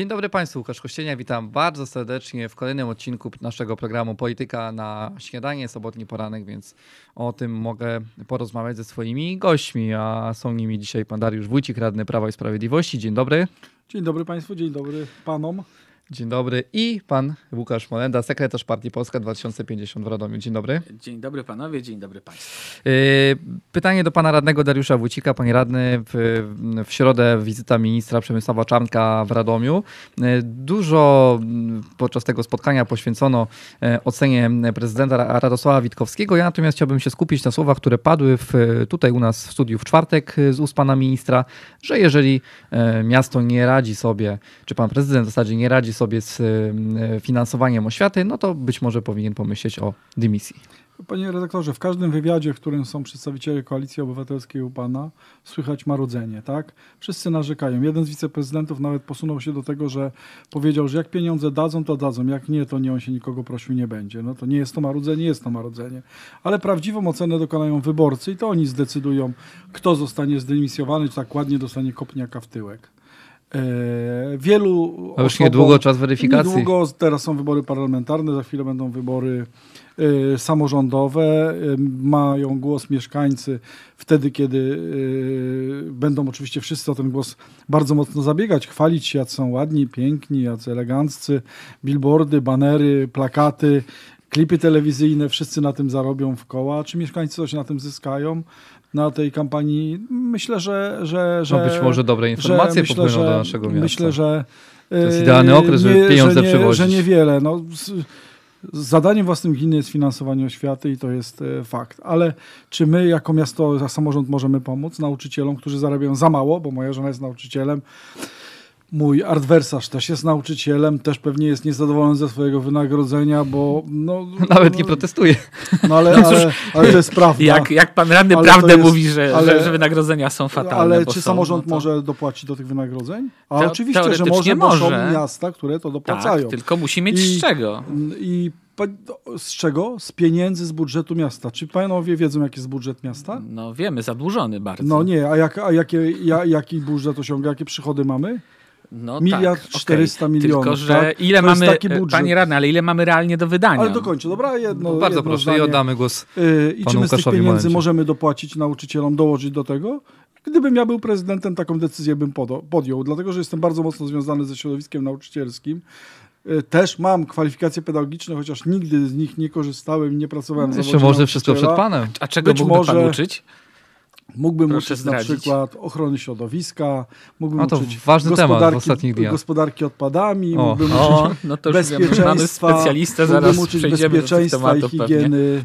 Dzień dobry Państwu, Łukasz Kościenia, witam bardzo serdecznie w kolejnym odcinku naszego programu Polityka na śniadanie, sobotni poranek, więc o tym mogę porozmawiać ze swoimi gośćmi, a są nimi dzisiaj pan Dariusz Wójcik, radny Prawa i Sprawiedliwości. Dzień dobry. Dzień dobry Państwu, dzień dobry Panom. Dzień dobry. I pan Łukasz Molenda, sekretarz Partii Polska 2050 w Radomiu. Dzień dobry. Dzień dobry panowie, dzień dobry państwu. Y, pytanie do pana radnego Dariusza Wójcika. Panie radny, w, w środę wizyta ministra Przemysława Czarnka w Radomiu. Y, dużo podczas tego spotkania poświęcono y, ocenie prezydenta Radosława Witkowskiego. Ja natomiast chciałbym się skupić na słowach, które padły w, tutaj u nas w studiu w czwartek z ust pana ministra, że jeżeli miasto nie radzi sobie, czy pan prezydent w zasadzie nie radzi sobie sobie z y, y, finansowaniem oświaty, no to być może powinien pomyśleć o dymisji. Panie redaktorze, w każdym wywiadzie, w którym są przedstawiciele Koalicji Obywatelskiej u pana, słychać marudzenie, tak? Wszyscy narzekają. Jeden z wiceprezydentów nawet posunął się do tego, że powiedział, że jak pieniądze dadzą, to dadzą, jak nie, to nie, on się nikogo prosił nie będzie. No to nie jest to marudzenie, jest to marudzenie. Ale prawdziwą ocenę dokonają wyborcy i to oni zdecydują, kto zostanie zdymisjowany, czy tak ładnie dostanie kopniaka w tyłek. E, wielu. A już niedługo czas weryfikacji. Niedługo, teraz są wybory parlamentarne, za chwilę będą wybory e, samorządowe, e, mają głos mieszkańcy wtedy, kiedy będą oczywiście wszyscy o ten głos bardzo mocno zabiegać, chwalić się, jak są ładni, piękni, jacy eleganccy, billboardy, banery, plakaty, klipy telewizyjne, wszyscy na tym zarobią w koła. Czy mieszkańcy coś na tym zyskają? na tej kampanii. Myślę, że... że, no, że no być może dobre informacje myślę, popłyną że, do naszego miasta. Myślę, że... To jest e, idealny okres, nie, żeby pieniądze że nie, przywozić. Że niewiele. No, zadaniem własnym gminy jest finansowanie oświaty i to jest e, fakt. Ale czy my jako miasto, jako samorząd możemy pomóc nauczycielom, którzy zarabiają za mało, bo moja żona jest nauczycielem, mój adwersarz też jest nauczycielem, też pewnie jest niezadowolony ze swojego wynagrodzenia, bo no, Nawet no, nie protestuje. No ale, no cóż, ale, ale to jest prawda. Jak, jak pan radny ale prawdę jest, mówi, że, ale, że wynagrodzenia są fatalne. Ale czy są, samorząd no to... może dopłacić do tych wynagrodzeń? A Te, oczywiście, że może, może, bo są miasta, które to dopłacają. Tak, tylko musi mieć I, z czego. I z czego? Z pieniędzy z budżetu miasta. Czy panowie wiedzą, jaki jest budżet miasta? No wiemy, zadłużony bardzo. No nie, a, jak, a jakie, ja, jaki budżet osiąga, jakie przychody mamy? No Miliard tak, 400 okay. milionów. Tylko, tak? że tak? ile to mamy, taki e, panie radny, ale ile mamy realnie do wydania? Ale dokończę, dobra? Jedno, no bardzo proszę zdanie. i oddamy głos e, I czy my z tych pieniędzy możemy dopłacić nauczycielom, dołożyć do tego? Gdybym ja był prezydentem, taką decyzję bym podjął, dlatego że jestem bardzo mocno związany ze środowiskiem nauczycielskim. E, też mam kwalifikacje pedagogiczne, chociaż nigdy z nich nie korzystałem nie pracowałem no, Jeszcze może wszystko przed panem. A czego Być mógłby może... pan uczyć? Mógłbym Proszę uczyć zdradzić. na przykład ochrony środowiska, mógłbym no to uczyć ważny temat w gospodarki odpadami, o. mógłbym uczyć no to już bezpieczeństwa, mamy specjalistę, zaraz uczyć bezpieczeństwa i higieny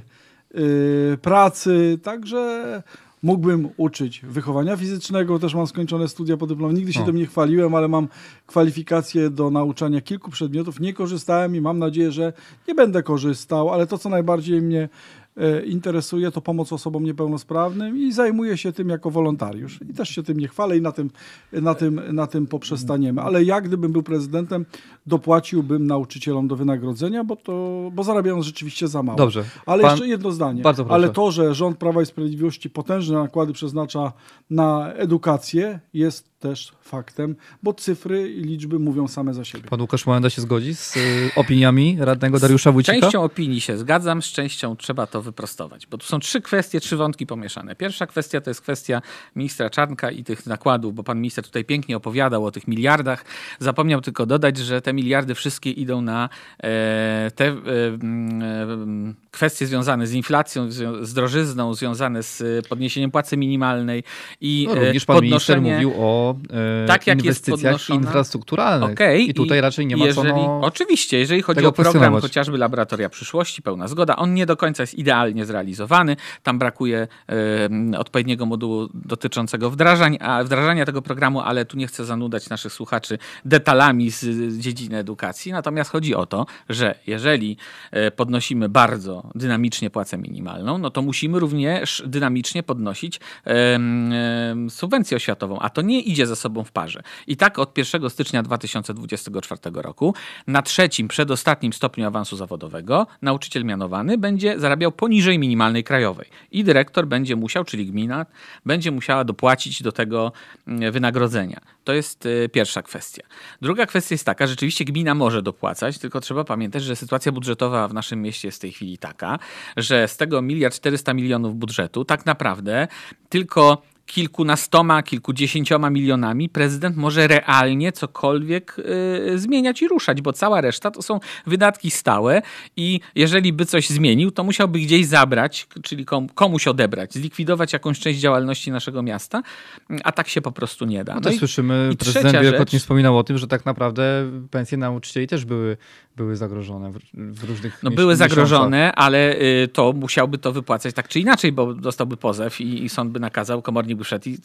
y, pracy, także mógłbym uczyć wychowania fizycznego, też mam skończone studia podyplomowe, nigdy się o. tym nie chwaliłem, ale mam kwalifikacje do nauczania kilku przedmiotów, nie korzystałem i mam nadzieję, że nie będę korzystał, ale to co najbardziej mnie E, interesuje, to pomoc osobom niepełnosprawnym i zajmuje się tym jako wolontariusz. I też się tym nie chwalę i na tym, na tym, na tym poprzestaniemy. Ale ja, gdybym był prezydentem, dopłaciłbym nauczycielom do wynagrodzenia, bo, to, bo zarabiają rzeczywiście za mało. Dobrze. Ale Pan... jeszcze jedno zdanie. Bardzo proszę. Ale to, że rząd Prawa i Sprawiedliwości potężne nakłady przeznacza na edukację, jest też faktem, bo cyfry i liczby mówią same za siebie. Pan Łukasz Małenda się zgodzi z y, opiniami radnego Dariusza Wójcika? Z częścią opinii się zgadzam, z częścią trzeba to wyprostować, bo tu są trzy kwestie, trzy wątki pomieszane. Pierwsza kwestia to jest kwestia ministra Czarnka i tych nakładów, bo pan minister tutaj pięknie opowiadał o tych miliardach. Zapomniał tylko dodać, że te miliardy wszystkie idą na e, te e, e, kwestie związane z inflacją, z drożyzną, związane z podniesieniem płacy minimalnej i no, również pan podnoszenie... minister mówił o e, tak, inwestycjach infrastrukturalnych. Okay, I tutaj i raczej nie ma jeżeli, co no, Oczywiście, jeżeli chodzi o program chociażby Laboratoria Przyszłości, pełna zgoda, on nie do końca jest idealnie zrealizowany. Tam brakuje e, odpowiedniego modułu dotyczącego wdrażań, a, wdrażania tego programu, ale tu nie chcę zanudać naszych słuchaczy detalami z, z dziedziny edukacji. Natomiast chodzi o to, że jeżeli e, podnosimy bardzo dynamicznie płacę minimalną, no to musimy również dynamicznie podnosić subwencję oświatową, a to nie idzie idzie ze sobą w parze. I tak od 1 stycznia 2024 roku na trzecim, przedostatnim stopniu awansu zawodowego nauczyciel mianowany będzie zarabiał poniżej minimalnej krajowej i dyrektor będzie musiał, czyli gmina, będzie musiała dopłacić do tego mm, wynagrodzenia. To jest y, pierwsza kwestia. Druga kwestia jest taka, rzeczywiście gmina może dopłacać, tylko trzeba pamiętać, że sytuacja budżetowa w naszym mieście jest w tej chwili taka, że z tego 1,4 400 milionów budżetu tak naprawdę tylko kilkunastoma, kilkudziesięcioma milionami prezydent może realnie cokolwiek y, zmieniać i ruszać, bo cała reszta to są wydatki stałe i jeżeli by coś zmienił, to musiałby gdzieś zabrać, czyli komuś odebrać, zlikwidować jakąś część działalności naszego miasta, a tak się po prostu nie da. No, no i, słyszymy, i prezydent wielokrotnie rzecz... wspominał o tym, że tak naprawdę pensje nauczycieli też były, były zagrożone w, w różnych No były zagrożone, miesiącach. ale y, to musiałby to wypłacać tak czy inaczej, bo dostałby pozew i, i sąd by nakazał komornik niby wszedł i,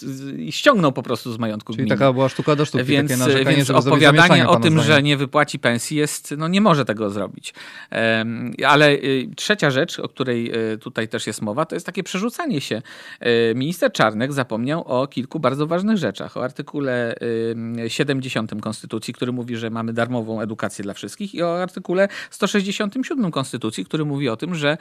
i ściągnął po prostu z majątku Czyli gminy. taka była sztuka do sztuki, więc, takie narzekanie, więc opowiadanie o tym, zdaniem. że nie wypłaci pensji jest, no nie może tego zrobić. Ale y, trzecia rzecz, o której y, tutaj też jest mowa, to jest takie przerzucanie się. Y, minister Czarnek zapomniał o kilku bardzo ważnych rzeczach. O artykule 70 Konstytucji, który mówi, że mamy darmową edukację dla wszystkich i o artykule 167 Konstytucji, który mówi o tym, że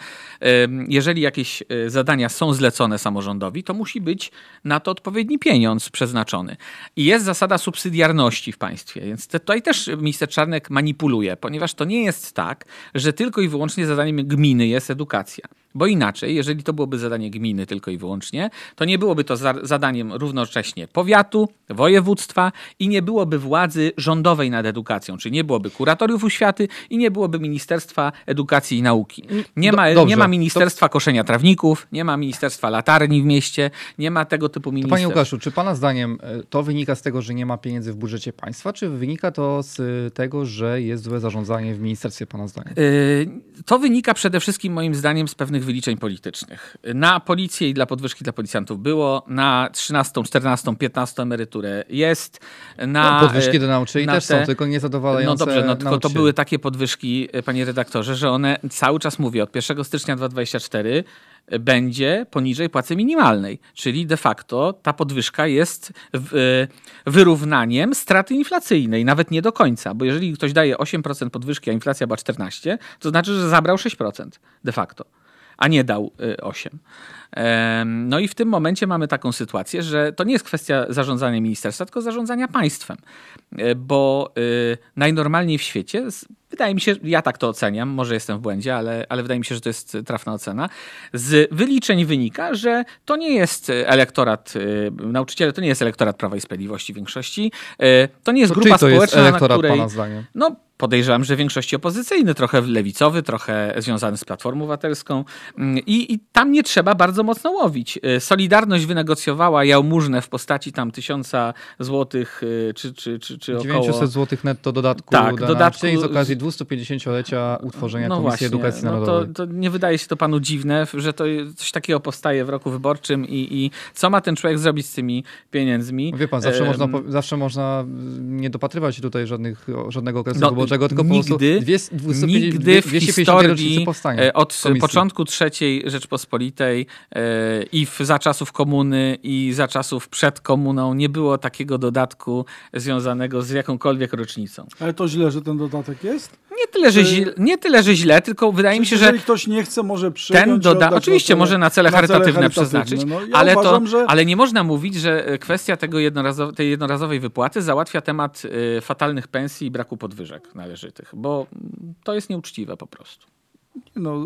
jeżeli jakieś zadania są zlecone samorządowi, to musi być na to odpowiedni pieniądz przeznaczony. I jest zasada subsydiarności w państwie, więc tutaj też minister Czarnek manipuluje, ponieważ to nie jest tak, że tylko i wyłącznie zadaniem gminy jest edukacja. Bo inaczej, jeżeli to byłoby zadanie gminy tylko i wyłącznie, to nie byłoby to za zadaniem równocześnie powiatu, województwa i nie byłoby władzy rządowej nad edukacją, czyli nie byłoby kuratoriów oświaty i nie byłoby Ministerstwa Edukacji i Nauki. Mm, nie ma, nie ma Ministerstwa to... Koszenia Trawników, nie ma Ministerstwa Latarni w mieście, nie ma tego typu ministerstwa. panie Łukaszu, czy Pana zdaniem e, to wynika z tego, że nie ma pieniędzy w budżecie państwa, czy wynika to z e, tego, że jest złe zarządzanie w ministerstwie, Pana zdaniem? Yy, to wynika przede wszystkim moim zdaniem z pewnych żadnych wyliczeń politycznych. Na policję i dla podwyżki dla policjantów było, na 13, 14, 15 emeryturę jest. Na, no, podwyżki do nauczycieli też te, są, tylko niezadowalające. No dobrze, no tylko to były takie podwyżki, panie redaktorze, że one cały czas mówię, od 1 stycznia 2024 będzie poniżej płacy minimalnej. Czyli de facto ta podwyżka jest e, wyrównaniem straty inflacyjnej, nawet nie do końca, bo jeżeli ktoś daje 8% podwyżki, a inflacja była 14, to znaczy, że zabrał 6% de facto a nie dał 8. Y, no i w tym momencie mamy taką sytuację, że to nie jest kwestia zarządzania ministerstwa, tylko zarządzania państwem, e, bo y, najnormalniej w świecie, wydaje mi się, ja tak to oceniam, może jestem w błędzie, ale, ale wydaje mi się, że to jest y, trafna ocena, z wyliczeń wynika, że to nie jest elektorat nauczyciele, to nie jest elektorat Prawa i Sprawiedliwości w większości, e, to nie jest to grupa to społeczna, jest elektorat, na której... Pana zdaniem? No, podejrzewam, że w większości opozycyjny, trochę lewicowy, trochę związany z Platformą Obywatelską. Mm, I, I, tam nie trzeba bardzo mocno łowić. Y, Solidarność wynegocjowała jałmużnę w postaci tam tysiąca złotych, y, czy, czy, czy, czy około... 900 złotych netto dodatku. Tak, dodatku... z okazji 250 lecia utworzenia no Komisji właśnie, Edukacji Narodowej. No to, to, nie wydaje się to panu dziwne, że to coś takiego powstaje w roku wyborczym i, i co ma ten człowiek zrobić z tymi pieniędzmi? Wie pan, zawsze, można, zawsze można y, nie dopatrywać się tutaj żadnych, żadnego okresu no, tylko nigdy, po prostu nigdy w historii e, od Komisji. początku III Rzeczpospolitej e, i w, za czasów komuny i za czasów przed komuną nie było takiego dodatku związanego z jakąkolwiek rocznicą. Ale to źle, że ten dodatek jest? nie tyle, że, źle, nie tyle, że źle, tylko wydaje Czyli mi się, że. Jeżeli ktoś nie chce, może przyjąć. Ten doda, oczywiście, może na cele, na charytatywne, przeznaczyć, no, ja ale, uważam, to, że... ale nie można mówić, że e, kwestia tego tej jednorazowej wypłaty załatwia temat y, fatalnych pensji i braku podwyżek należytych, bo mm, to jest nieuczciwe po prostu. No, e,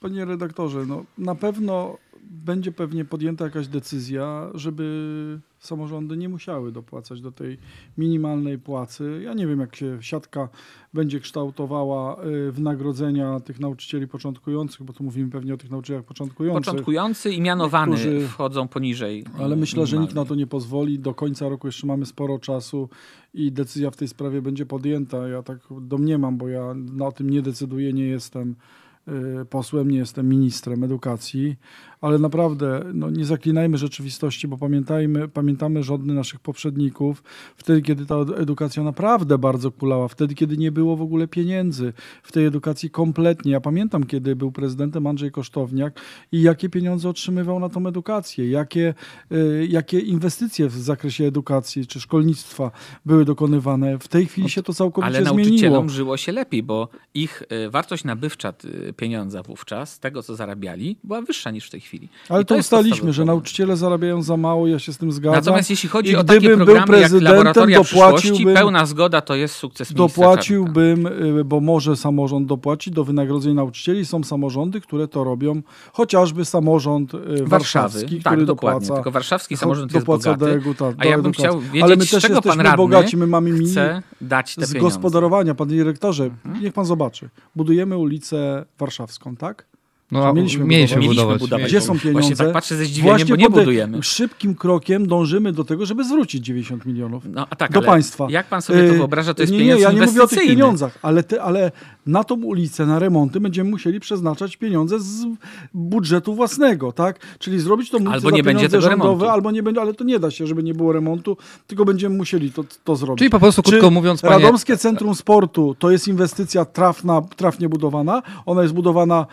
panie redaktorze, no, na pewno będzie pewnie podjęta jakaś decyzja, żeby samorządy nie musiały dopłacać do tej minimalnej płacy. Ja nie wiem, jak się siatka będzie kształtowała y, wynagrodzenia tych nauczycieli początkujących, bo tu mówimy pewnie o tych nauczycielach początkujących. Początkujący i mianowany którzy, wchodzą poniżej. Ale myślę, że nikt na to nie pozwoli. Do końca roku jeszcze mamy sporo czasu i decyzja w tej sprawie będzie podjęta. Ja tak domniemam, bo ja na tym nie decyduję, nie jestem Y, posłem, nie jestem ministrem edukacji, ale naprawdę no, nie zaklinajmy rzeczywistości, bo pamiętajmy, pamiętamy rządy naszych poprzedników, wtedy kiedy ta edukacja naprawdę bardzo kulała, wtedy kiedy nie było w ogóle pieniędzy w tej edukacji kompletnie. Ja pamiętam, kiedy był prezydentem Andrzej Kosztowniak i jakie pieniądze otrzymywał na tą edukację, jakie, y, jakie inwestycje w zakresie edukacji czy szkolnictwa były dokonywane. W tej chwili się to całkowicie zmieniło. Ale nauczycielom żyło się lepiej, bo ich y, wartość nabywcza pieniądza wówczas, tego co zarabiali, była wyższa niż w tej chwili. Ale I to, ustaliliśmy, ustaliśmy, że nauczyciele zarabiają za mało, ja się z tym zgadzam. Natomiast jeśli chodzi I o takie programy jak Laboratoria Przyszłości, pełna zgoda to jest sukces Dopłaciłbym, y, bo może samorząd dopłaci do wynagrodzeń nauczycieli. Są samorządy, które to robią, chociażby samorząd y, Warszawy, warszawski, tak, który dokładnie. dopłaca. Tylko warszawski samorząd dopłaca do, ta, do a ja bym edukacji. chciał wiedzieć, Ale my też czego pan bogaci, my mamy chce dać te z gospodarowania. Panie dyrektorze, mhm. niech pan zobaczy. Budujemy ulicę warszawską, tak? No, mieliśmy, mieliśmy budować. Mieliśmy Gdzie są pieniądze? Właśnie tak patrzę ze zdziwieniem, Właśnie bo nie budujemy. Szybkim krokiem dążymy do tego, żeby zwrócić 90 milionów no, a tak, do państwa. Jak pan sobie to y, wyobraża, to jest pieniądze, nie, Nie, ja nie mówię o tych pieniądzach, ale, te, ale na tą ulicę, na remonty będziemy musieli przeznaczać pieniądze z budżetu własnego, tak? Czyli zrobić to albo nie będzie tego rządowe, remontu. albo nie będzie, ale to nie da się, żeby nie było remontu, tylko będziemy musieli to, to zrobić. Czyli po prostu krótko Czy mówiąc, panie... Radomskie Centrum Sportu to jest inwestycja trafna, trafnie budowana. Ona jest budowana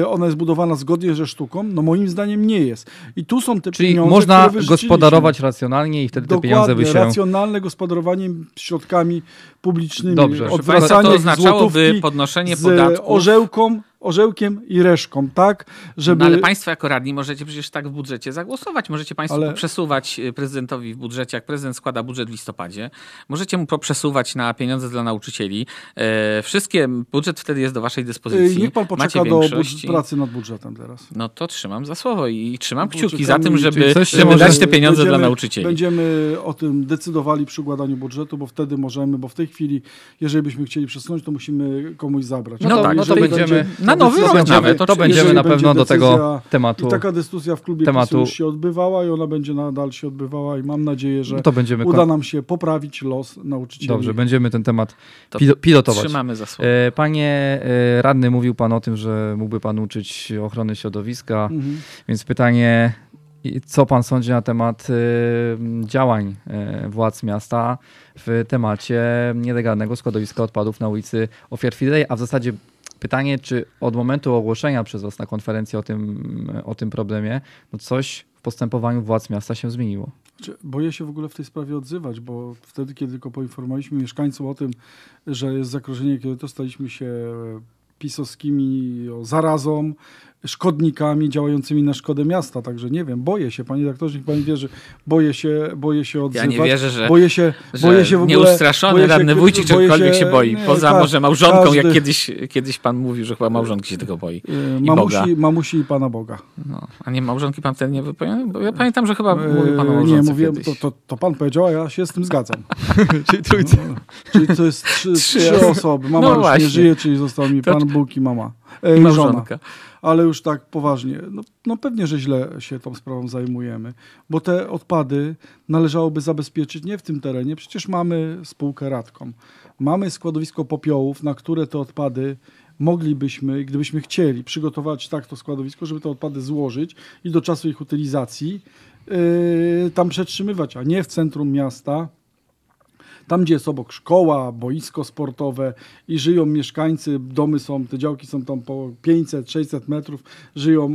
y, ona jest budowana zgodnie ze sztuką? No moim zdaniem nie jest. I tu są te Czyli pieniądze, można gospodarować racjonalnie i wtedy Dokładnie, te pieniądze by się... racjonalne gospodarowanie środkami publicznymi. Dobrze, odwracanie to oznaczałoby podnoszenie podatków. orzełką, orzełkiem i reszką, tak? Żeby... No ale państwo jako radni możecie przecież tak w budżecie zagłosować. Możecie państwo ale... przesuwać y, prezydentowi w budżecie, jak prezydent składa budżet w listopadzie. Możecie mu przesuwać na pieniądze dla nauczycieli. E, wszystkie, budżet wtedy jest do waszej dyspozycji. Niech pan poczeka Macie do pracy nad budżetem teraz. No to trzymam za słowo i trzymam kciuki za tym, żeby, żeby dać te pieniądze będziemy, dla nauczycieli. Będziemy o tym decydowali przy układaniu budżetu, bo wtedy możemy, bo w tej chwili, jeżeli byśmy chcieli przesunąć, to musimy komuś zabrać. No, no tak, tak no to będziemy będzie, na nowy rok będziemy, to, będziemy na pewno do tego tematu. I taka dyskusja w klubie tematu, już się odbywała i ona będzie nadal się odbywała i mam nadzieję, że no to będziemy uda nam się poprawić los nauczycieli. Dobrze, będziemy ten temat pilotować. Trzymamy za słowo. E, panie e, radny, mówił pan o tym, że mógłby pan uczyć ochrony środowiska, mhm. więc pytanie i co pan sądzi na temat y, działań y, władz miasta w temacie nielegalnego składowiska odpadów na ulicy Ofiar Fidei, a w zasadzie pytanie, czy od momentu ogłoszenia przez was na konferencji o tym, o tym problemie, no coś w postępowaniu władz miasta się zmieniło? Znaczy, boję się w ogóle w tej sprawie odzywać, bo wtedy, kiedy tylko poinformowaliśmy mieszkańców o tym, że jest zagrożenie, kiedy to staliśmy się e, pisowskimi zarazą, szkodnikami działającymi na szkodę miasta. Także nie wiem, boję się, panie doktorze, niech pan wierzy, boję się, boję się odzywać. Ja nie wierzę, że, boję się, że boję się w ogóle, nieustraszony boję się, radny wójcik czegokolwiek się, boi. Nie, Poza tak, może małżonką, każdy... jak kiedyś, kiedyś pan mówił, że chyba małżonki się tego boi. Y, I mamusi, Boga. mamusi i pana Boga. No, a nie małżonki pan ten nie wypowiedział? Ja pamiętam, że chyba y, mówił pan o małżonce Nie, mówię. to, to, to, pan powiedział, a ja się z tym zgadzam. czyli No, czyli to jest trzy, trzy, osoby. Mama no już właśnie. nie żyje, czyli został mi pan Bóg i mama. Yy, małżonka. Żona ale już tak poważnie, no, no pewnie, że źle się tą sprawą zajmujemy, bo te odpady należałoby zabezpieczyć nie w tym terenie, przecież mamy spółkę Radkom, mamy składowisko popiołów, na które te odpady moglibyśmy, gdybyśmy chcieli, przygotować tak to składowisko, żeby te odpady złożyć i do czasu ich utylizacji yy, tam przetrzymywać, a nie w centrum miasta, tam gdzie jest obok szkoła, boisko sportowe i żyją mieszkańcy, domy są, te działki są tam po 500-600 metrów, żyją y,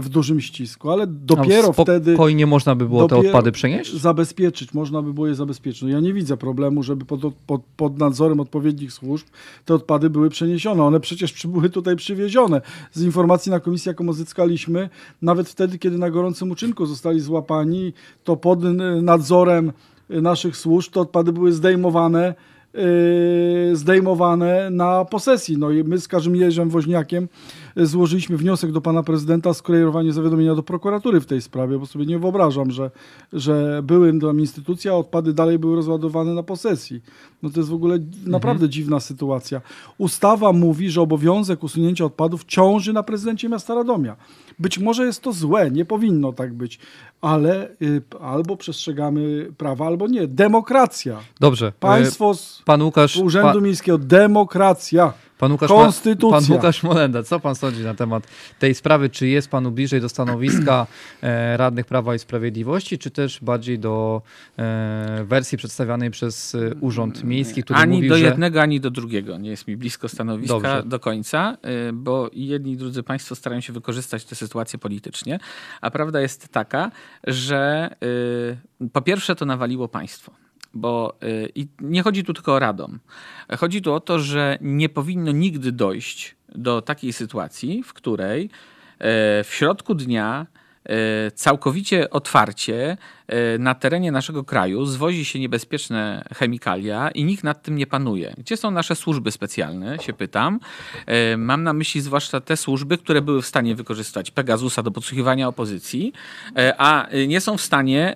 w dużym ścisku, ale dopiero wtedy spokojnie wtedy... Spokojnie można by było te odpady przenieść? Zabezpieczyć, można by było je zabezpieczyć. No, ja nie widzę problemu, żeby pod, pod, pod nadzorem odpowiednich służb te odpady były przeniesione. One przecież były tutaj przywiezione. Z informacji na komisji, jaką uzyskaliśmy, nawet wtedy, kiedy na gorącym uczynku zostali złapani, to pod nadzorem Y, naszych służb, to odpady były zdejmowane, y, zdejmowane na posesji. No i my z każdym Kazimierzem Woźniakiem y, złożyliśmy wniosek do pana prezydenta o skorerowanie zawiadomienia do prokuratury w tej sprawie, bo sobie nie wyobrażam, że, że były tam instytucja, a odpady dalej były rozładowane na posesji. No to jest w ogóle naprawdę mhm. dziwna sytuacja. Ustawa mówi, że obowiązek usunięcia odpadów ciąży na prezydencie miasta Radomia. Być może jest to złe, nie powinno tak być, ale y, albo przestrzegamy prawa, albo nie. Demokracja. Dobrze. Y, Państwo z Pan Łukasz, Urzędu pa... Miejskiego. Demokracja. Pan Łukasz, Konstytucja. Pan Łukasz Molenda, co pan sądzi na temat tej sprawy? Czy jest panu bliżej do stanowiska e, radnych Prawa i Sprawiedliwości, czy też bardziej do e, wersji przedstawianej przez e, Urząd Miejski, który Ani mówił, do jednego, ani do drugiego. Nie jest mi blisko stanowiska Dobrze. do końca, bo jedni i drudzy państwo starają się wykorzystać tę sytuację politycznie, a prawda jest taka, że po pierwsze to nawaliło państwo bo y, i nie chodzi tu tylko o Radom. Chodzi tu o to, że nie powinno nigdy dojść do takiej sytuacji, w której y, w środku dnia y, całkowicie otwarcie E, na terenie naszego kraju zwozi się niebezpieczne chemikalia i nikt nad tym nie panuje. Gdzie są nasze służby specjalne, się pytam. E, mam na myśli zwłaszcza te służby, które były w stanie wykorzystać Pegasusa do podsłuchiwania opozycji, e, a nie są w stanie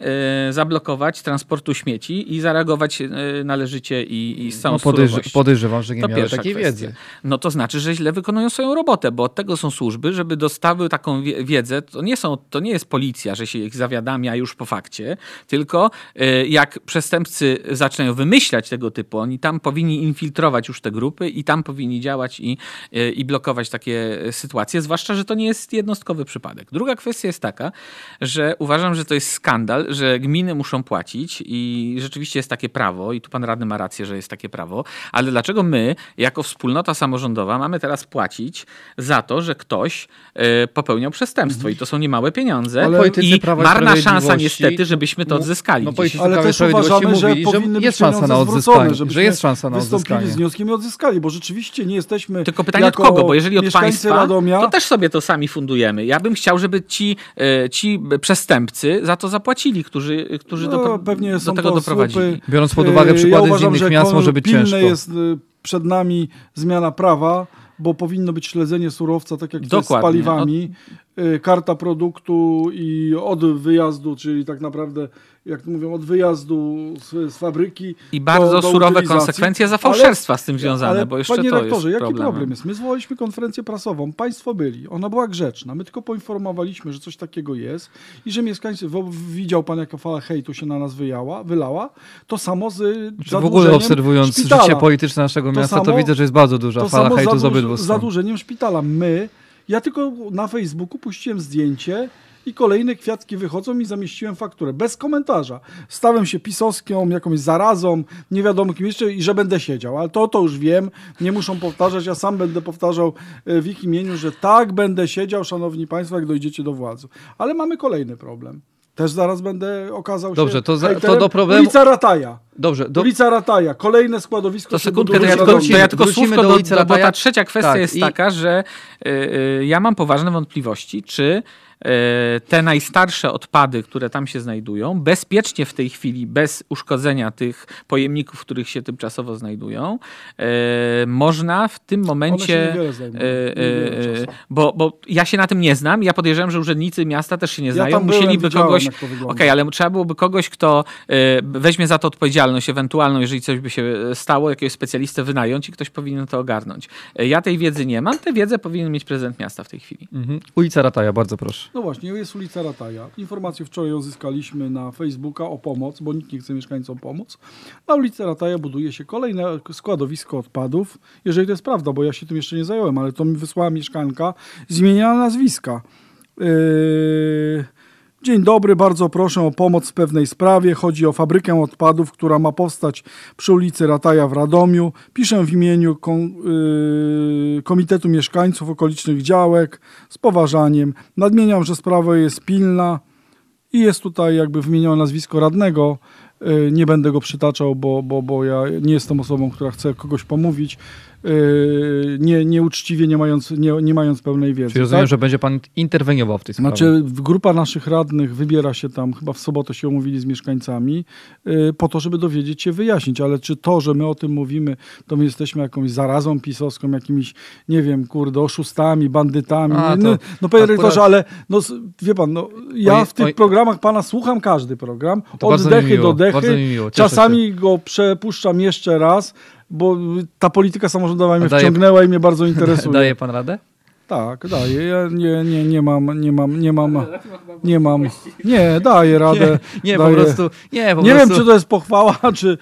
zablokować transportu śmieci i zareagować należycie i, i z całą no, podejrz- Podejrzewam, że nie to miały takiej kwestia. wiedzy. No to znaczy, że źle wykonują swoją robotę, bo od tego są służby, żeby dostały taką wiedzę. To nie, są, to nie jest policja, że się ich zawiadamia już po fakcie, tylko y, jak przestępcy zaczynają wymyślać tego typu, oni tam powinni infiltrować już te grupy i tam powinni działać i, y, i blokować takie sytuacje, zwłaszcza, że to nie jest jednostkowy przypadek. Druga kwestia jest taka, że uważam, że to jest skandal, że gminy muszą płacić i rzeczywiście jest takie prawo i tu pan radny ma rację, że jest takie prawo, ale dlaczego my, jako wspólnota samorządowa, mamy teraz płacić za to, że ktoś y, popełniał przestępstwo i to są niemałe pieniądze Politycy i marna szansa niestety, żebyśmy to no, odzyskali. No, no ale też uważamy, mówili, że, powinny że jest szansa na odzyskanie. Że jest szansa na odzyskanie. Wystąpili z wnioskiem i odzyskali, bo rzeczywiście nie jesteśmy Tylko pytanie od kogo, bo jeżeli od państwa, Radomia... to też sobie to sami fundujemy. Ja bym chciał, żeby ci, e, ci przestępcy za to zapłacili, którzy, którzy no, do, pewnie do tego doprowadzili. Słupy. Biorąc pod uwagę e, przykłady ja uważam, z innych miast, może być ciężko. jest e, przed nami zmiana prawa, bo powinno być śledzenie surowca, tak jak jest z paliwami. Y, karta produktu i od wyjazdu, czyli tak naprawdę, jak mówią, od wyjazdu z, z fabryki. I bardzo do, do surowe konsekwencje za fałszerstwa ale, z tym związane, ale, bo jeszcze panie to rektorze, jest jaki problem. No. problem jest? My zwołaliśmy konferencję prasową, państwo byli, ona była grzeczna, my tylko poinformowaliśmy, że coś takiego jest i że mieszkańcy, widział pan jaka fala hejtu się na nas wyjała, wylała, to samo z Czy W ogóle obserwując szpitala. życie polityczne naszego miasta, to, samo, to widzę, że jest bardzo duża fala hejtu z obydwu stron. zadłużeniem szpitala. My ja tylko na Facebooku puściłem zdjęcie i kolejne kwiatki wychodzą i zamieściłem fakturę. Bez komentarza. Stałem się pisowską, jakąś zarazą, nie wiadomo kim jeszcze i że będę siedział. Ale to, to już wiem, nie muszą powtarzać. Ja sam będę powtarzał e, w ich imieniu, że tak będę siedział, szanowni państwo, jak dojdziecie do władzy. Ale mamy kolejny problem. Też zaraz będę okazał Dobrze, się to, to do problemu. Ulica Rataja. Dobrze, do... Ulica Rataja, kolejne składowisko. To sekundkę, to ja, tylko, to ja tylko słówko do, do, do Bo ta trzecia kwestia tak, jest i... taka, że y, y, ja mam poważne wątpliwości, czy E, te najstarsze odpady, które tam się znajdują, bezpiecznie w tej chwili, bez uszkodzenia tych pojemników, w których się tymczasowo znajdują, e, można w tym momencie. E, bo, bo ja się na tym nie znam. Ja podejrzewam, że urzędnicy miasta też się nie znają. Ja Musieliby kogoś. Okej, okay, ale trzeba byłoby kogoś, kto weźmie za to odpowiedzialność ewentualną, jeżeli coś by się stało, jakiegoś specjalistę wynająć i ktoś powinien to ogarnąć. Ja tej wiedzy nie mam. Tę wiedzę powinien mieć prezydent miasta w tej chwili. Mhm. Ulica Rataja, bardzo proszę. No właśnie, jest ulica Rataja. Informację wczoraj uzyskaliśmy na Facebooka o pomoc, bo nikt nie chce mieszkańcom pomóc. Na ulicy Rataja buduje się kolejne składowisko odpadów. Jeżeli to jest prawda, bo ja się tym jeszcze nie zająłem, ale to mi wysłała mieszkanka, zmieniała nazwiska. Yy Dzień dobry, bardzo proszę o pomoc w pewnej sprawie. Chodzi o fabrykę odpadów, która ma powstać przy ulicy Rataja w Radomiu. Piszę w imieniu kom, yy, Komitetu Mieszkańców Okolicznych Działek z poważaniem. Nadmieniam, że sprawa jest pilna i jest tutaj jakby wymienione nazwisko radnego. Yy, nie będę go przytaczał, bo, bo, bo ja nie jestem osobą, która chce kogoś pomówić. Y, nie, nieuczciwie, nie mając, nie, nie mając pełnej wiedzy. Czyli rozumiem, tak? że będzie pan interweniował w tej sprawie. Znaczy, grupa naszych radnych wybiera się tam, chyba w sobotę się umówili z mieszkańcami, y, po to, żeby dowiedzieć się, wyjaśnić. Ale czy to, że my o tym mówimy, to my jesteśmy jakąś zarazą pisowską, jakimiś, nie wiem, kurde, oszustami, bandytami. A, no, no panie akurat... ale no, wie pan, no, ja w tych programach pana słucham, każdy program, to od dechy miło, do dechy. Czasami się. go przepuszczam jeszcze raz, bo ta polityka samorządowa mnie daje, wciągnęła i mnie bardzo interesuje. Daje pan radę? Tak, daje. Ja nie, nie, nie mam, nie mam, nie mam, nie mam. Nie, daję radę. Nie, nie daję. po prostu. Nie, po nie prostu. wiem, czy to jest pochwała, czy,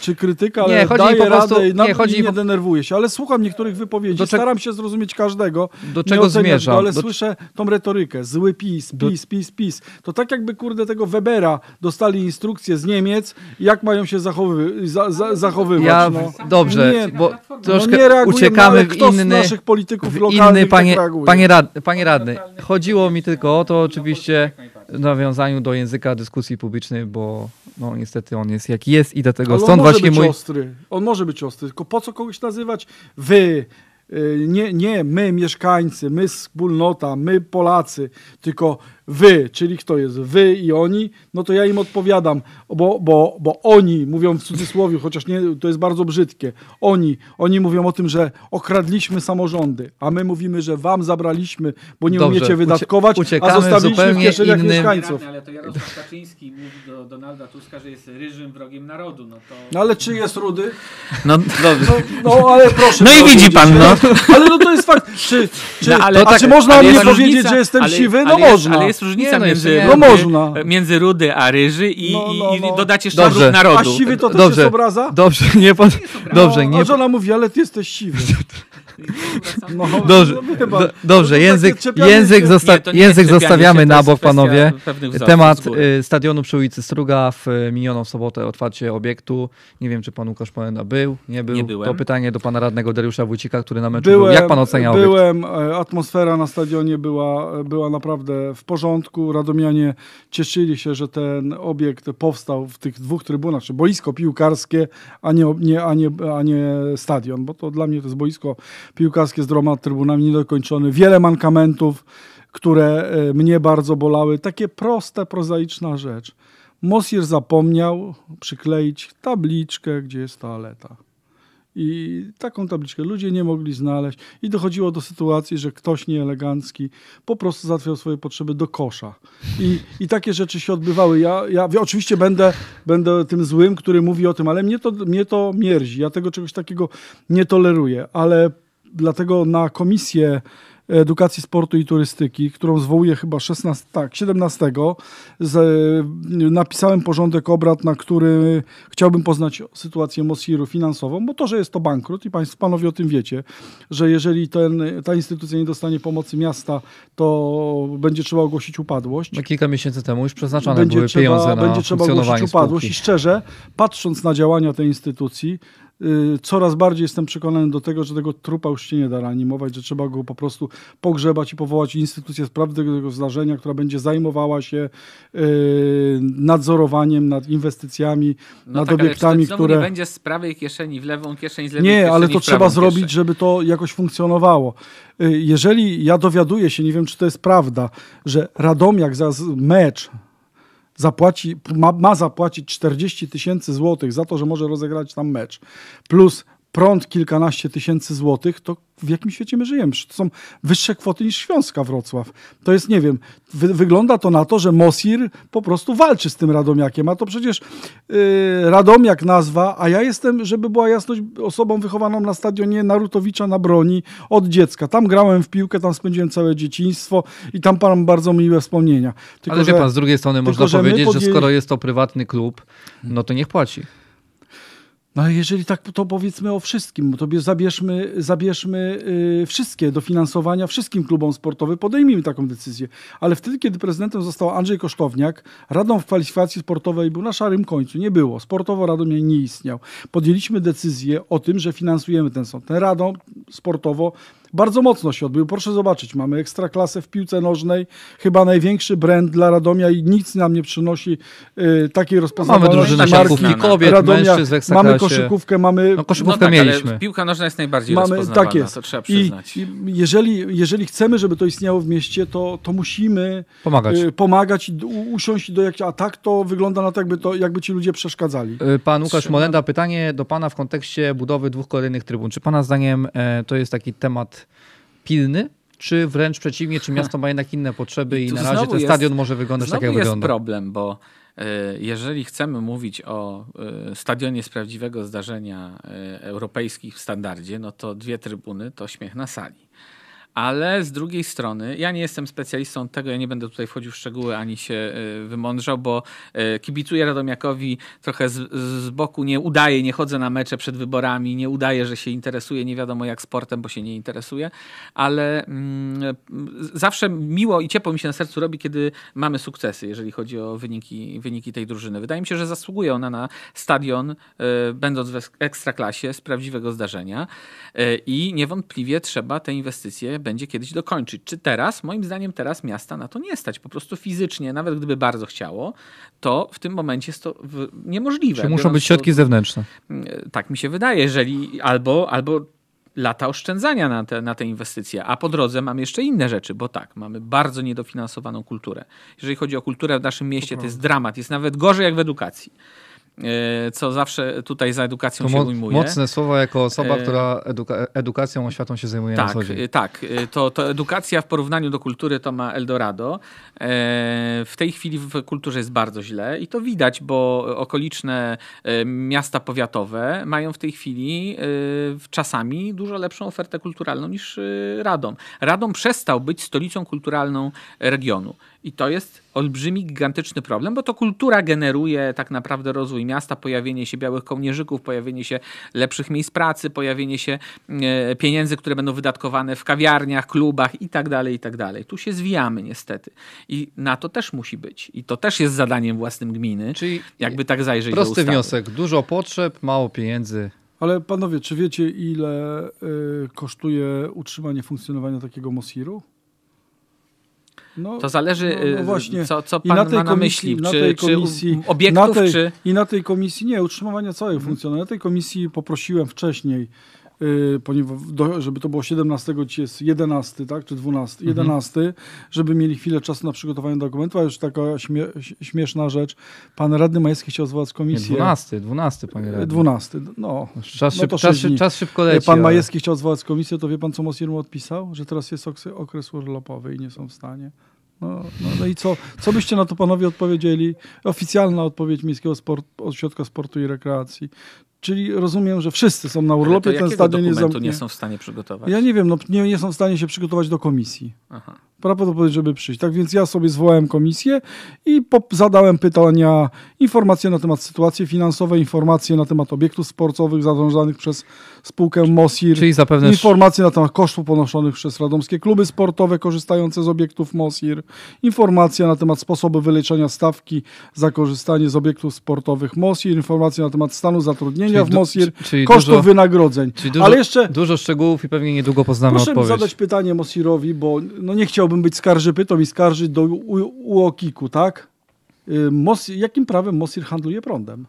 czy krytyka, ale nie, chodzi daje po prostu, radę i, nie, chodzi i nie po... się. Ale słucham niektórych wypowiedzi, czeg... staram się zrozumieć każdego. Do czego zmierza? ale do... słyszę tą retorykę, zły PiS, PiS, do... PiS, PiS. To tak jakby, kurde, tego Webera dostali instrukcje z Niemiec, jak mają się zachowy... za, za, zachowywać. Ja, no. Dobrze, nie, bo troszkę no no uciekamy w inny... naszych polityków inny, panie, tak panie, radny, panie radny, chodziło mi tylko o to oczywiście w nawiązaniu do języka dyskusji publicznej, bo no niestety on jest jaki jest i dlatego Ale on stąd może właśnie być mój... ostry. On może być ostry, tylko po co kogoś nazywać wy, Y, nie, nie my mieszkańcy, my wspólnota, my Polacy, tylko wy, czyli kto jest wy i oni, no to ja im odpowiadam, bo, bo, bo oni mówią w cudzysłowie, chociaż nie, to jest bardzo brzydkie, oni, oni mówią o tym, że okradliśmy samorządy, a my mówimy, że wam zabraliśmy, bo nie Dobrze, umiecie wydatkować, a zostawiliśmy w kieszeniach innym... mieszkańców. Ale to Jarosław Kaczyński mówi do Donalda Tuska, że jest ryżym wrogiem narodu. No, to... no ale czy jest rudy? No, no, no ale proszę. No i no, widzi pan, no. ale no to jest fakt. Czy, czy, no, ale, a tak, czy można o mnie powiedzieć, różnica, że jestem ale, siwy? No ale jest, można. Ale jest różnica nie, no, między, no, między, można. między rudy a ryży i, no, no, i no. dodać jeszcze Dobrze. ród narodu. A siwy to też Dobrze. jest obraza? Dobrze, nie, pod... Dobrze, nie. A żona mówi, ale ty jesteś siwy. No, dobrze, no, no, no, chyba, język, język, zosta nie, język zostawiamy się, na bok, panowie. Temat y, stadionu przy ulicy Struga w minioną sobotę otwarcie obiektu. Nie wiem, czy pan Łukasz Poenda był, nie był. Nie to pytanie do pana radnego Dariusza Wójcika, który na meczu byłem, był. Jak pan oceniał Byłem, obiekt? atmosfera na stadionie była, była naprawdę w porządku. Radomianie cieszyli się, że ten obiekt powstał w tych dwóch trybunach, czy boisko piłkarskie, a nie, nie, a nie, a nie stadion, bo to dla mnie to jest boisko piłkarskie z droma trybunami niedokończony, wiele mankamentów, które e, mnie bardzo bolały. Takie proste, prozaiczna rzecz. Mosir zapomniał przykleić tabliczkę, gdzie jest toaleta. I taką tabliczkę ludzie nie mogli znaleźć. I dochodziło do sytuacji, że ktoś nieelegancki po prostu zatwiał swoje potrzeby do kosza. I, i takie rzeczy się odbywały. Ja, ja oczywiście będę, będę tym złym, który mówi o tym, ale mnie to, mnie to mierzi. Ja tego czegoś takiego nie toleruję. Ale Dlatego na komisję Edukacji, Sportu i Turystyki, którą zwołuję chyba 16, tak, 17, z, napisałem porządek obrad, na który chciałbym poznać sytuację Mosiru finansową, bo to, że jest to bankrut i państwo, panowie o tym wiecie, że jeżeli ten, ta instytucja nie dostanie pomocy miasta, to będzie trzeba ogłosić upadłość. kilka miesięcy temu już przeznaczone będzie były trzeba, pieniądze na Będzie trzeba ogłosić upadłość spółki. i szczerze, patrząc na działania tej instytucji, Y, coraz bardziej jestem przekonany do tego, że tego trupa już się nie da reanimować, że trzeba go po prostu pogrzebać i powołać instytucję spraw tego zdarzenia, która będzie zajmowała się y, nadzorowaniem nad inwestycjami, no nad tak, obiektami, ale które... nie będzie z prawej kieszeni w lewą kieszeń, z lewej Nie, ale to trzeba zrobić, żeby to jakoś funkcjonowało. Y, jeżeli ja dowiaduję się, nie wiem czy to jest prawda, że Radomiak za mecz zapłaci, ma, ma zapłacić 40 tysięcy złotych za to, że może rozegrać tam mecz, plus prąd kilkanaście tysięcy złotych, to w jakim świecie my żyjemy? To są wyższe kwoty niż Świąska Wrocław. To jest, nie wiem, wy, wygląda to na to, że Mosir po prostu walczy z tym Radomiakiem, a to przecież yy, Radomiak nazwa, a ja jestem, żeby była jasność, osobą wychowaną na stadionie Narutowicza na broni od dziecka. Tam grałem w piłkę, tam spędziłem całe dzieciństwo i tam mam bardzo miłe wspomnienia. Tylko, Ale wie pan, z drugiej strony tylko, można że powiedzieć, podjęli... że skoro jest to prywatny klub, no to niech płaci. No jeżeli tak, to powiedzmy o wszystkim. to zabierzmy, zabierzmy y, wszystkie dofinansowania wszystkim klubom sportowym, podejmijmy taką decyzję. Ale wtedy, kiedy prezydentem został Andrzej Kosztowniak, radą w kwalifikacji sportowej był na szarym końcu. Nie było. Sportowo Radomiak nie istniał. Podjęliśmy decyzję o tym, że finansujemy ten sąd. Ten radą sportowo bardzo mocno się odbył. Proszę zobaczyć, mamy ekstraklasę w piłce nożnej, chyba największy brand dla Radomia i nic nam nie przynosi y, takiej no, rozpoznawalności. mamy drużynę siatkówki kobiet, Radomia, mężczyzn Mamy koszykówkę, mamy... No, koszykówkę no tak, piłka nożna jest najbardziej mamy, tak rozpoznawalna, tak jest. to trzeba przyznać. I, jeżeli, jeżeli chcemy, żeby to istniało w mieście, to, to musimy pomagać, y, pomagać i usiąść do jakiejś... A tak to wygląda na to, jakby, to, jakby ci ludzie przeszkadzali. Y, pan Łukasz Trzyma. Molenda, pytanie do Pana w kontekście budowy dwóch kolejnych trybun. Czy Pana zdaniem e, to jest taki temat pilny, czy wręcz przeciwnie, czy miasto ma jednak inne potrzeby i, i na razie ten jest, stadion może wyglądać tak, jak wygląda. To jest problem, bo y, jeżeli chcemy mówić o y, stadionie z prawdziwego zdarzenia y, europejskich w standardzie, no to dwie trybuny to śmiech na sali. Ale z drugiej strony, ja nie jestem specjalistą tego, ja nie będę tutaj wchodził w szczegóły ani się e, wymądrzał, bo e, kibicuję Radomiakowi trochę z, z boku, nie udaje, nie chodzę na mecze przed wyborami, nie udaje, że się interesuje, nie wiadomo jak sportem, bo się nie interesuje, ale mm, zawsze miło i ciepło mi się na sercu robi, kiedy mamy sukcesy, jeżeli chodzi o wyniki, wyniki tej drużyny. Wydaje mi się, że zasługuje ona na stadion, y, będąc w ekstraklasie, z prawdziwego zdarzenia y, i niewątpliwie trzeba te inwestycje będzie kiedyś dokończyć. Czy teraz? Moim zdaniem teraz miasta na to nie stać. Po prostu fizycznie, nawet gdyby bardzo chciało, to w tym momencie jest to niemożliwe. Czy muszą być środki to, zewnętrzne? Mm, tak mi się wydaje, jeżeli albo, albo lata oszczędzania na te, na te inwestycje, a po drodze mamy jeszcze inne rzeczy, bo tak, mamy bardzo niedofinansowaną kulturę. Jeżeli chodzi o kulturę w naszym mieście, to jest dramat, jest nawet gorzej jak w edukacji. E, co zawsze tutaj za edukacją to się ujmuje. Mocne słowo jako osoba, e, która eduka edukacją, oświatą się zajmuje tak, na co dzień. Tak, e, to, to edukacja w porównaniu do kultury to ma Eldorado. W tej chwili w kulturze jest bardzo źle i to widać, bo okoliczne miasta powiatowe mają w tej chwili czasami dużo lepszą ofertę kulturalną niż Radom. Radom przestał być stolicą kulturalną regionu. I to jest olbrzymi, gigantyczny problem, bo to kultura generuje tak naprawdę rozwój miasta, pojawienie się białych kołnierzyków, pojawienie się lepszych miejsc pracy, pojawienie się e, pieniędzy, które będą wydatkowane w kawiarniach, klubach i tak dalej, i tak dalej. Tu się zwijamy niestety. I na to też musi być. I to też jest zadaniem własnym gminy, Czyli jakby tak zajrzeć prosty do Prosty wniosek. Dużo potrzeb, mało pieniędzy. Ale panowie, czy wiecie ile y, kosztuje utrzymanie funkcjonowania takiego Mosiru? No, to zależy, no, no y, właśnie. co, co pan I na tej ma na komisji, myśli, na czy, tej komisji, czy obiektów, na tej, czy... I na tej komisji, nie, utrzymywania całych mhm. funkcjonariuszy. Na tej komisji poprosiłem wcześniej Y, ponieważ do, żeby to było 17, ci jest 11, tak, czy 12, 11, mhm. żeby mieli chwilę czasu na przygotowanie dokumentu, a już taka śmie, śmieszna rzecz, pan radny Majewski chciał zwołać komisję. Nie, 12, 12, panie radny. 12, no. Czas, no szyb, czas, czas szybko leci. Y, pan ale... Majewski chciał zwołać komisję, to wie pan, co Mosir mu odpisał? Że teraz jest okres urlopowy i nie są w stanie. No, no, no, i co, co byście na to panowie odpowiedzieli? Oficjalna odpowiedź Miejskiego Sport, Ośrodka Sportu i Rekreacji. Czyli rozumiem, że wszyscy są na urlopie, ten stadion jest zamknięty. nie są w stanie przygotować? Ja nie wiem, no, nie, nie są w stanie się przygotować do komisji. Aha prawdopodobnie, żeby przyjść. Tak więc ja sobie zwołałem komisję i zadałem pytania, informacje na temat sytuacji finansowej, informacje na temat obiektów sportowych zarządzanych przez spółkę MOSIR, czyli zapewne... informacje na temat kosztów ponoszonych przez radomskie kluby sportowe korzystające z obiektów MOSIR, informacje na temat sposobu wyliczenia stawki za korzystanie z obiektów sportowych MOSIR, informacje na temat stanu zatrudnienia czyli w MOSIR, kosztów dużo, wynagrodzeń. Dużo, Ale jeszcze... Dużo szczegółów i pewnie niedługo poznamy Proszę odpowiedź. Proszę zadać pytanie MOSIRowi, bo no nie chciał chciałbym być skarżypytą i skarżyć do UOKiK-u, tak? Y, Mos, jakim prawem Mosir handluje prądem?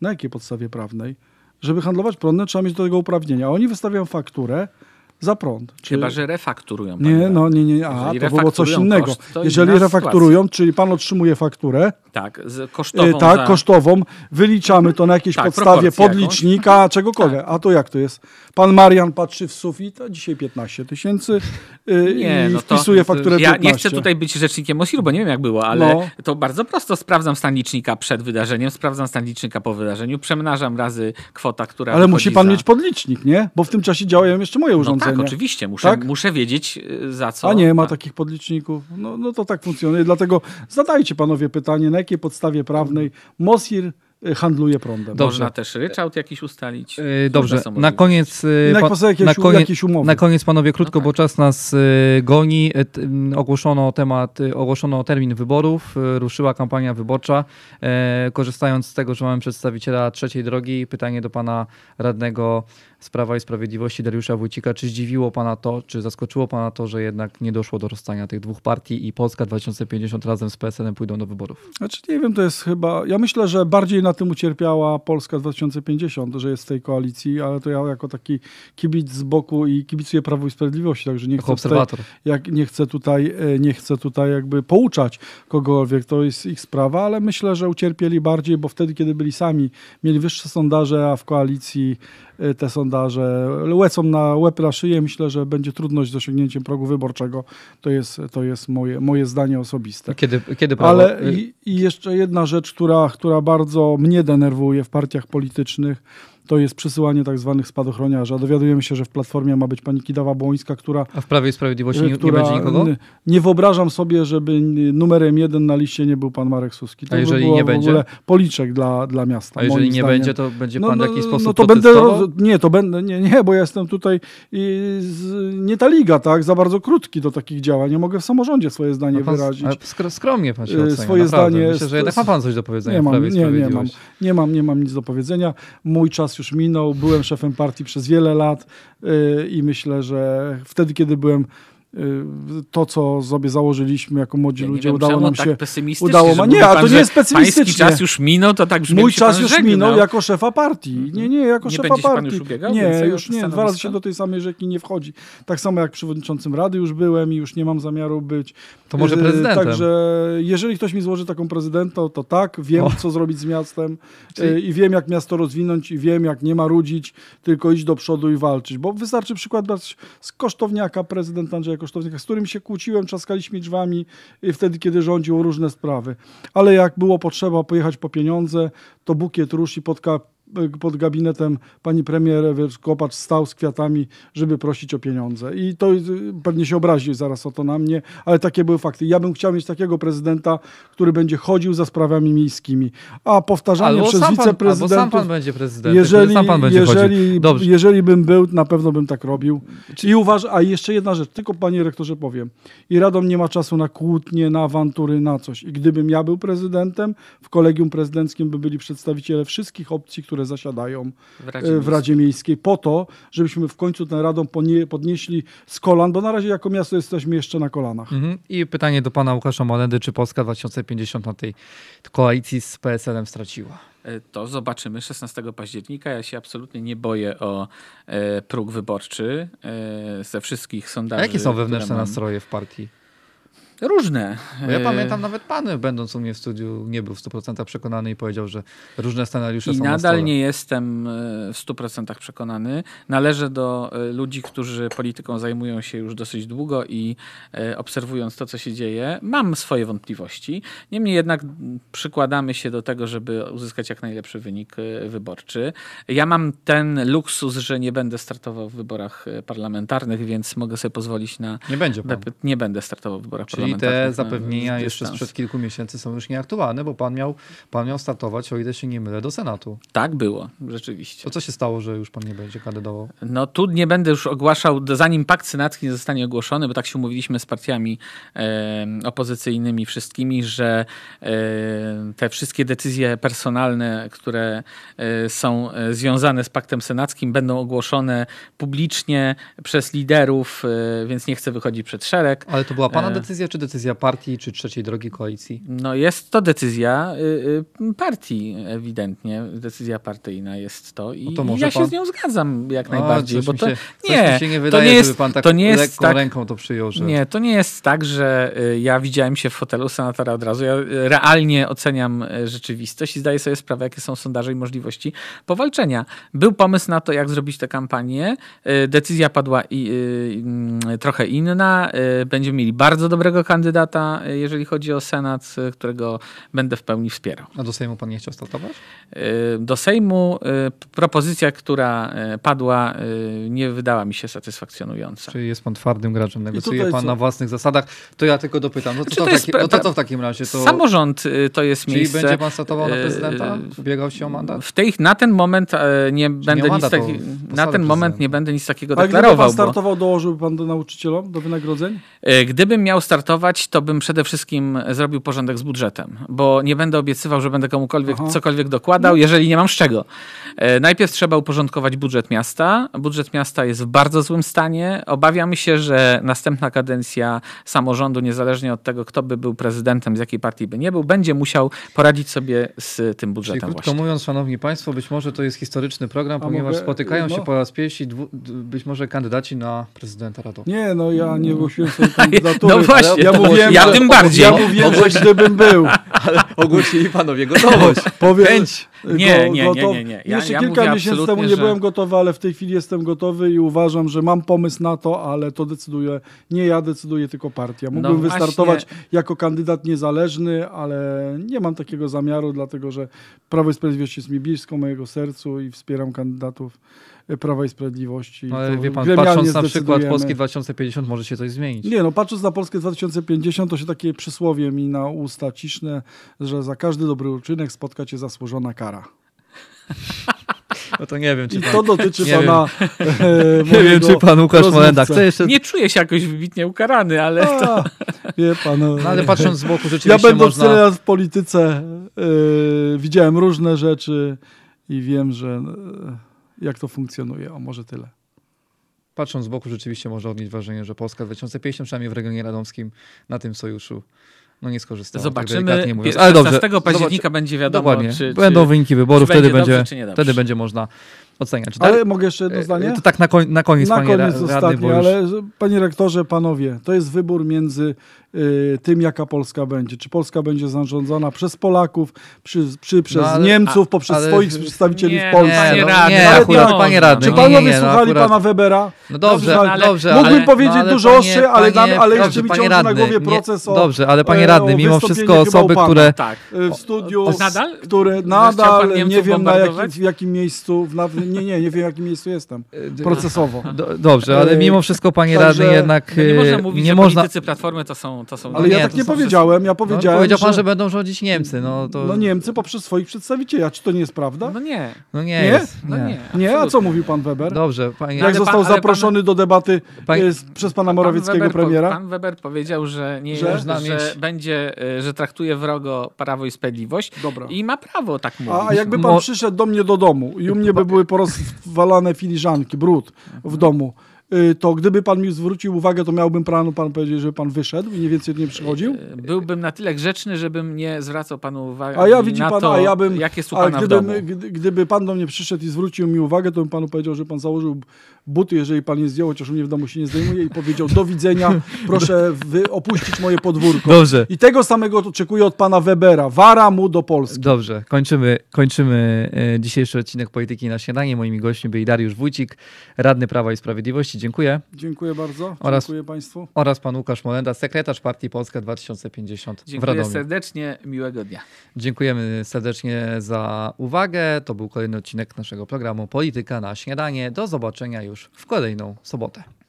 Na jakiej podstawie prawnej? Żeby handlować prądem, trzeba mieć do tego uprawnienia. Oni wystawiają fakturę za prąd. Czy... Chyba, że refakturują. Nie, no nie, nie, a to było coś innego. Koszt, Jeżeli refakturują, sytuacja. czyli pan otrzymuje fakturę. Tak, y, kosztową. tak, za... kosztową. Wyliczamy to na jakiejś tak, podstawie podlicznika, jakąś. czegokolwiek. Tak. A to jak to jest? Pan Marian patrzy w sufit, a dzisiaj 15 tysięcy y, nie, i no wpisuje to, y, y, fakturę 15. Ja nie chcę tutaj być rzecznikiem OSIR, bo nie wiem jak było, ale no. to bardzo prosto sprawdzam stan licznika przed wydarzeniem, sprawdzam stan licznika po wydarzeniu, przemnażam razy kwota, która... Ale musi pan za... mieć podlicznik, nie? Bo w tym czasie działają jeszcze moje urządzenia. No tak, oczywiście. Muszę, tak? muszę wiedzieć za co. A nie, ma tak. takich podliczników. No, no to tak funkcjonuje. Dlatego zadajcie panowie pytanie, na jakiej podstawie prawnej MOSIR handluje prądem. Dobrze. Można też ryczałt jakiś ustalić. Yy, dobrze, na koniec, e, na, pan, jakieś, na, koniec, umowy. na koniec panowie no krótko, no tak. bo czas nas e, goni. Ogłoszono temat, ogłoszono termin wyborów, ruszyła kampania wyborcza. Korzystając z tego, że mamy przedstawiciela trzeciej drogi, pytanie do pana radnego z Prawa i Sprawiedliwości Dariusza Wójcika. Czy zdziwiło Pana to, czy zaskoczyło Pana to, że jednak nie doszło do rozstania tych dwóch partii i Polska 2050 razem z PSN em pójdą do wyborów? Znaczy nie wiem, to jest chyba... Ja myślę, że bardziej na tym ucierpiała Polska 2050, że jest w tej koalicji, ale to ja jako taki kibic z boku i kibicuję Prawu i Sprawiedliwości, także nie chcę, tutaj, jak, nie chcę tutaj, e, nie chcę tutaj jakby pouczać kogokolwiek, to jest ich sprawa, ale myślę, że ucierpieli bardziej, bo wtedy, kiedy byli sami, mieli wyższe sondaże, a w koalicji e, te sondaże że lecą na łeb na szyję. Myślę, że będzie trudność z osiągnięciem progu wyborczego. To jest, to jest moje, moje zdanie osobiste. Kiedy, kiedy prawo... Ale i, i jeszcze jedna rzecz, która, która bardzo mnie denerwuje w partiach politycznych, to jest przesyłanie tak zwanych spadochroniarzy. A dowiadujemy się, że w Platformie ma być pani Kidawa Błońska, która... A w Prawie i Sprawiedliwości nie, która, nie będzie nikogo? Nie, wyobrażam sobie, żeby numerem jeden na liście nie był pan Marek Suski. To A jeżeli by było nie będzie? w ogóle policzek dla, dla miasta. A jeżeli nie zdaniem. będzie, to będzie no, pan no, w jakiś sposób no to będę Nie, to będę... Nie, nie, bo ja jestem tutaj... Z, nie ta liga, tak? Za bardzo krótki do takich działań. Nie mogę w samorządzie swoje zdanie pan, wyrazić. skromnie pan się e, ocenia, Swoje naprawdę. zdanie... Myślę, że jednak ma pan coś do powiedzenia nie mam, w Prawie i nie mam, nie mam, nie mam nic do powiedzenia. Mój czas czas już minął, byłem szefem partii przez wiele lat y, i myślę, że wtedy, kiedy byłem Y, to, co sobie założyliśmy jako młodzi ja ludzie, wiem, udało nam tak się. Udało ma... Nie, a to nie jest pesymistycznie. czas już minął, to tak brzmi, Mój czas już żegnał. minął jako szefa partii. Nie, nie, jako nie szefa partii. Już ubiegał, nie, już nie. Dwa razy się do tej samej rzeki nie wchodzi. Tak samo jak przewodniczącym Rady już byłem i już nie mam zamiaru być. To może y, prezydentem. Także jeżeli ktoś mi złoży taką prezydentą, to tak, wiem, o. co zrobić z miastem Czyli... i wiem, jak miasto rozwinąć i wiem, jak nie marudzić, tylko iść do przodu i walczyć. Bo wystarczy przykład brać z kosztowniaka prezydent Andrzej kosztownikach, z którym się kłóciłem, trzaskaliśmy drzwami wtedy, kiedy rządził różne sprawy. Ale jak było potrzeba pojechać po pieniądze, to bukiet róż i podka Y, pod gabinetem pani premier wiesz, Kopacz stał z kwiatami, żeby prosić o pieniądze. I to y, pewnie się obrazi zaraz o to na mnie, ale takie były fakty. Ja bym chciał mieć takiego prezydenta, który będzie chodził za sprawami miejskimi. A powtarzanie albo przez wiceprezydentów... bo sam pan będzie prezydentem, jeżeli, sam pan będzie jeżeli, jeżeli bym był, na pewno bym tak robił. I uważ, a jeszcze jedna rzecz, tylko panie rektorze powiem. I Radom nie ma czasu na kłótnie, na awantury, na coś. I gdybym ja był prezydentem, w kolegium prezydenckim by byli przedstawiciele wszystkich opcji, które które zasiadają w e, Radzie, w Radzie Miejskiej, po to, żebyśmy w końcu tę radą podnieśli z kolan, bo na razie jako miasto jesteśmy jeszcze na kolanach. Mhm. I pytanie do pana Łukasza Malendy, czy Polska 2050 na tej koalicji z PSL-em straciła? E, to zobaczymy 16 października. Ja się absolutnie nie boję o e, próg wyborczy ze wszystkich sondaży. A jakie są wewnętrzne nastroje w partii? Różne. Bo ja e, pamiętam nawet pan, będąc u mnie w studiu, nie był w 100% przekonany i powiedział, że różne scenariusze I są. I nadal na nie jestem e, w 100% przekonany. Należę do e, ludzi, którzy polityką zajmują się już dosyć długo i obserwując to, co się dzieje, mam swoje wątpliwości. Niemniej jednak przykładamy się do tego, żeby uzyskać jak najlepszy wynik wyborczy. Ja mam ten luksus, że nie będę startował w wyborach parlamentarnych, więc mogę sobie pozwolić na. Nie będzie. Pan. Nie będę startował w wyborach Czyli i te no, zapewnienia no, jeszcze sprzed kilku miesięcy są już nieaktualne, bo pan miał, pan miał startować, o ile się nie mylę, do Senatu. Tak było, rzeczywiście. To co się stało, że już pan nie będzie kandydował? No tu nie będę już ogłaszał, zanim pakt senacki nie zostanie ogłoszony, bo tak się umówiliśmy z partiami e, opozycyjnymi wszystkimi, że e, te wszystkie decyzje personalne, które e, są e, związane z paktem senackim, będą ogłoszone publicznie przez liderów, e, więc nie chcę wychodzić przed szereg. Ale to była pana e, decyzja, czy decyzja partii, czy trzeciej drogi koalicji? No jest to decyzja y, y, partii ewidentnie, decyzja partyjna jest to i no to ja się z nią zgadzam jak najbardziej, bo to się, nie, się nie wydaje, to nie jest, pan tak to nie jest lekką tak, ręką to przyjął. Że... Nie, to nie jest tak, że y, ja widziałem się w fotelu senatora od razu, ja realnie oceniam rzeczywistość i zdaję sobie sprawę, jakie są sondaże i możliwości powalczenia. Był pomysł na to, jak zrobić tę kampanię, decyzja padła i, mm, trochę inna, będziemy mieli bardzo dobrego kandydata, e, jeżeli chodzi o Senat, e, którego będę w pełni wspierał. A do Sejmu pan nie chciał startować? E, do Sejmu propozycja, która padła, nie wydała mi się satysfakcjonująca. Czyli jest pan twardym graczem, negocjuje pan na własnych zasadach. To ja tylko dopytam, no to, znaczy, to, to, jest, taki, no to co w takim razie? To... Samorząd to jest Czyli miejsce... Czyli będzie pan startował na prezydenta? Ubiegał się o mandat? W tej, na ten moment nie będę nie nic takiego... Na ten moment nie będę nic takiego deklarował. Ale gdyby pan startował, bo... dołożyłby pan do nauczycielom, do wynagrodzeń? Gdybym miał startować to bym przede wszystkim zrobił porządek z budżetem, bo nie będę obiecywał, że będę komukolwiek Aha. cokolwiek dokładał, no. jeżeli nie mam z czego. E, najpierw trzeba uporządkować budżet miasta. Budżet miasta jest w bardzo złym stanie. Obawiamy się, że następna kadencja samorządu, niezależnie od tego, kto by był prezydentem, z jakiej partii by nie był, będzie musiał poradzić sobie z tym budżetem. Czyli krótko właśnie. mówiąc, szanowni państwo, być może to jest historyczny program, A ponieważ mogę, spotykają się no. po raz pierwszy być może kandydaci na prezydenta Radu. Nie, no ja nie mm. głosiłem sobie kandydatury. No właśnie. Ja, mówiłem, ja tym bardziej. Ja mówiłem, że gdybym był. Ale ogłosili panowie gotowość. Powiem, Chęć. Nie, nie, nie, nie, Jeszcze kilka miesięcy temu nie byłem gotowy, ale w tej chwili jestem gotowy i uważam, że mam pomysł na to, ale to decyduje, nie ja decyduje tylko partia. No Mógłbym wystartować jako kandydat niezależny, ale nie mam takiego zamiaru, dlatego że Prawo i Sprawiedliwość jest mi blisko mojego sercu i wspieram kandydatów Prawa i Sprawiedliwości. No, ale wie pan, patrząc na przykład Polski 2050 może się coś zmienić. Nie, no patrząc na Polskę 2050 to się takie przysłowie mi na usta ciszne, że za każdy dobry uczynek spotka cię zasłużona kara. No to nie wiem, czy I pan... to dotyczy nie pana. Wiem. E, nie wiem, czy pan Łukasz Molenda chce jeszcze. Nie czuję się jakoś wybitnie ukarany, ale. A, to... Wie pan. E, no, ale patrząc z boku, rzeczywiście. Ja będąc można... teraz w polityce, e, widziałem różne rzeczy i wiem, że jak to funkcjonuje. O, może tyle. Patrząc z boku rzeczywiście można odnieść wrażenie, że Polska 2050, przynajmniej w regionie radomskim, na tym sojuszu no nie skorzysta. Tak Zobaczymy. Tak mówiąc, ale dobrze. tego października Zobacz, będzie wiadomo, dokładnie. Czy, Będą czy, wyniki wyborów, wtedy, będzie, dobrze, będzie wtedy będzie można oceniać. Ale tak, mogę jeszcze jedno e, e, zdanie? To tak na, koń, na koniec, na panie koniec ra, radny, już... ale panie rektorze, panowie, to jest wybór między Y, tym, jaka Polska będzie. Czy Polska będzie zarządzana przez Polaków, przy, przy przez no, ale, Niemców, poprzez ale, swoich przedstawicieli nie, w Polsce. No, panie nie, no, radny, nie, no, panie radny. Czy panowie nie, nie, słuchali pana Webera? No dobrze, dobrze, ale, Mógłbym ale, powiedzieć ale, dużo ostrzy, ale, panie, ale dobrze, jeszcze mi ciągle radny, na głowie proces nie, o, Dobrze, ale panie e, radny, mimo wszystko osoby, które... Tak. w studiu, nadal? które nadal nie wiem na jakim, w jakim miejscu... nie, nie, nie wiem w jakim miejscu jestem e, procesowo. dobrze, ale e, mimo wszystko panie radny jednak... Nie można mówić, że politycy Platformy to są to są. Ale no nie, ja tak nie powiedziałem, ja no, powiedziałem. No, powiedział pan, że... że... będą rządzić Niemcy. No, to... no Niemcy poprzez swoich przedstawicieli, a czy to nie jest prawda? No nie. No nie. Nie? Jest, no nie. nie? A co mówił pan Weber? Dobrze, panie... Jak ale został pan, zaproszony pan... do debaty pan... E, przez pana Morawieckiego premiera? Pan Weber powiedział, że nie że, że mieć... będzie, e, że traktuje wrogo prawo i sprawiedliwość. Dobra. I ma prawo tak mówić. A jakby pan Mo... przyszedł do mnie do domu i u mnie by były porozwalane filiżanki, brud w domu. Y, to gdyby pan mi zwrócił uwagę, to miałbym panu pan powiedzieć, żeby pan wyszedł i nie więcej nie przychodził? Y, y, byłbym na tyle grzeczny, żebym nie zwracał panu uwagi a ja, widzi na pan, to, a ja bym, jakie są w domu. Gdyby pan do mnie przyszedł i zwrócił mi uwagę, to bym panu powiedział, że pan założył buty, jeżeli pan je zdjął, chociaż u mnie w domu się nie zdejmuje i powiedział do widzenia, proszę opuścić moje podwórko. Dobrze. I tego samego oczekuję od pana Webera. Wara mu do Polski. Dobrze, kończymy, kończymy dzisiejszy odcinek Polityki na śniadanie. Moimi gośćmi byli Dariusz Wójcik, radny Prawa i Sprawiedliwości, dziękuję. Dziękuję bardzo. Oraz, dziękuję Państwu. Oraz Pan Łukasz Molenda, sekretarz Partii Polska 2050 dziękuję w Radomiu. Dziękuję serdecznie, miłego dnia. Dziękujemy serdecznie za uwagę. To był kolejny odcinek naszego programu Polityka na śniadanie. Do zobaczenia już w kolejną sobotę.